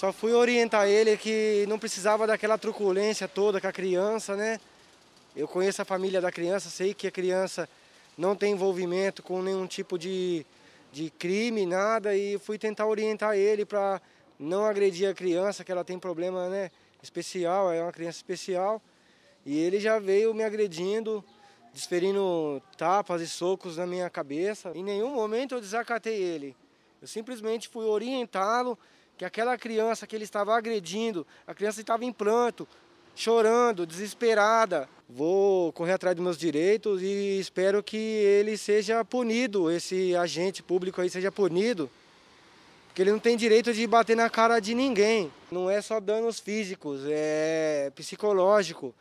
Só fui orientar ele que não precisava daquela truculência toda com a criança, né? Eu conheço a família da criança, sei que a criança não tem envolvimento com nenhum tipo de, de crime, nada, e fui tentar orientar ele para não agredir a criança, que ela tem problema né, especial, é uma criança especial. E ele já veio me agredindo, desferindo tapas e socos na minha cabeça. Em nenhum momento eu desacatei ele. Eu simplesmente fui orientá-lo que aquela criança que ele estava agredindo, a criança estava em pranto, chorando, desesperada. Vou correr atrás dos meus direitos e espero que ele seja punido, esse agente público aí seja punido, porque ele não tem direito de bater na cara de ninguém. Não é só danos físicos, é psicológico.